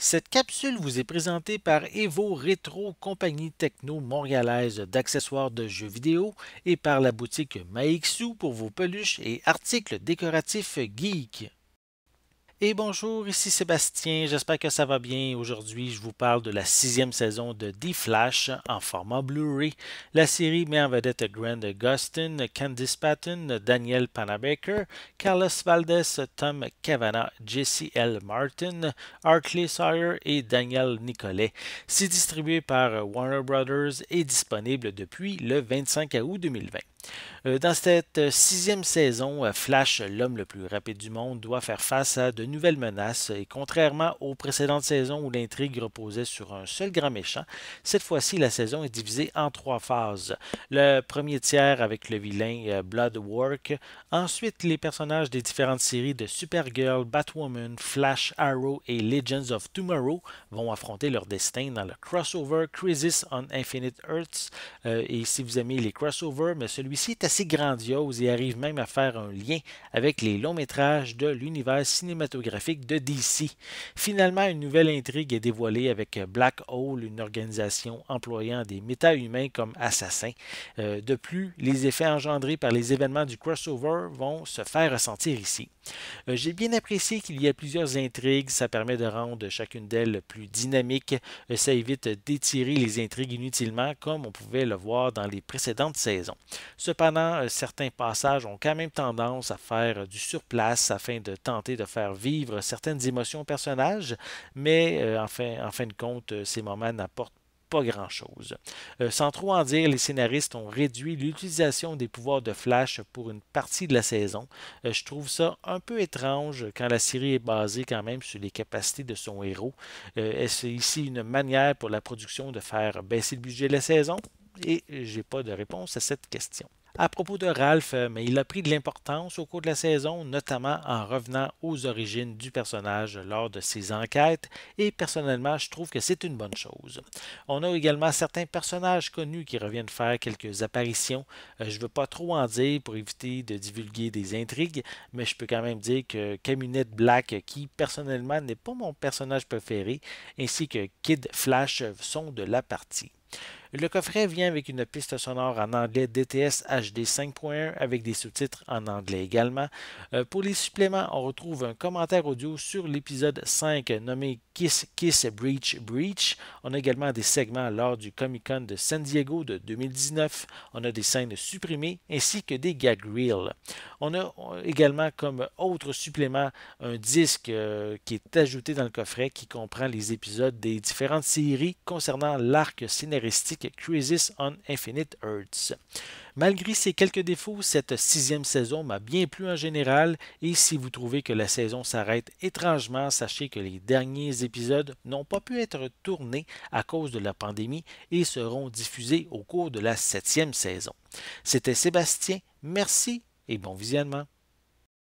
Cette capsule vous est présentée par Evo Retro, compagnie techno montréalaise d'accessoires de jeux vidéo, et par la boutique Maixu pour vos peluches et articles décoratifs geeks. Et bonjour, ici Sébastien, j'espère que ça va bien. Aujourd'hui, je vous parle de la sixième saison de D-Flash en format Blu-ray. La série met en vedette Grant Gustin, Candice Patton, Daniel Panabaker, Carlos Valdez, Tom Cavanagh, Jesse L. Martin, Hartley Sawyer et Daniel Nicolet. C'est distribué par Warner Brothers et disponible depuis le 25 août 2020. Euh, dans cette euh, sixième saison, euh, Flash, l'homme le plus rapide du monde, doit faire face à de nouvelles menaces et contrairement aux précédentes saisons où l'intrigue reposait sur un seul grand méchant, cette fois-ci la saison est divisée en trois phases. Le premier tiers avec le vilain Bloodwork, ensuite les personnages des différentes séries de Supergirl, Batwoman, Flash, Arrow et Legends of Tomorrow vont affronter leur destin dans le crossover Crisis on Infinite Earths. et si vous aimez les crossovers, mais celui c'est assez grandiose et arrive même à faire un lien avec les longs métrages de l'univers cinématographique de DC. Finalement, une nouvelle intrigue est dévoilée avec Black Hole, une organisation employant des méta-humains comme assassins. Euh, de plus, les effets engendrés par les événements du crossover vont se faire ressentir ici. Euh, j'ai bien apprécié qu'il y ait plusieurs intrigues, ça permet de rendre chacune d'elles plus dynamique, euh, ça évite d'étirer les intrigues inutilement comme on pouvait le voir dans les précédentes saisons. Cependant, euh, certains passages ont quand même tendance à faire euh, du surplace afin de tenter de faire vivre certaines émotions au personnages, mais euh, en, fin, de compte, ces moments n'apportent pas grand-chose. sans trop en dire, les scénaristes ont réduit l'utilisation des pouvoirs de Flash pour une partie de la saison. je trouve ça un peu étrange quand la série est basée quand même sur les capacités de son héros. Est-ce ici une manière pour la production de faire baisser le budget de la saison? Et j'ai pas de réponse à cette question. À propos de Ralph, euh, mais il a pris de l'importance au cours de la saison, notamment en revenant aux origines du personnage lors de ses enquêtes, et personnellement, je trouve que c'est une bonne chose. On a également certains personnages connus qui reviennent faire quelques apparitions. Euh, je ne veux pas trop en dire pour éviter de divulguer des intrigues, mais je peux quand même dire que Camunette Black, qui personnellement n'est pas mon personnage préféré, ainsi que Kid Flash euh, sont de la partie. Le coffret vient avec une piste sonore en anglais DTS HD 5.1 avec des sous-titres en anglais également. Euh, pour les suppléments, on retrouve un commentaire audio sur l'épisode 5 nommé Kiss Kiss Breach Breach. On a également des segments lors du Comic Con de San Diego de 2019. On a des scènes supprimées ainsi que des gag reels. On a également comme autre supplément un disque euh, qui est ajouté dans le coffret qui comprend les épisodes des différentes séries concernant l'arc cinématographique Crisis on Infinite Earths. Malgré ces quelques défauts, cette sixième saison m'a bien plu en général et si vous trouvez que la saison s'arrête étrangement, sachez que les derniers épisodes n'ont pas pu être tournés à cause de la pandémie et seront diffusés au cours de la septième saison. C'était Sébastien, merci et bon visionnement.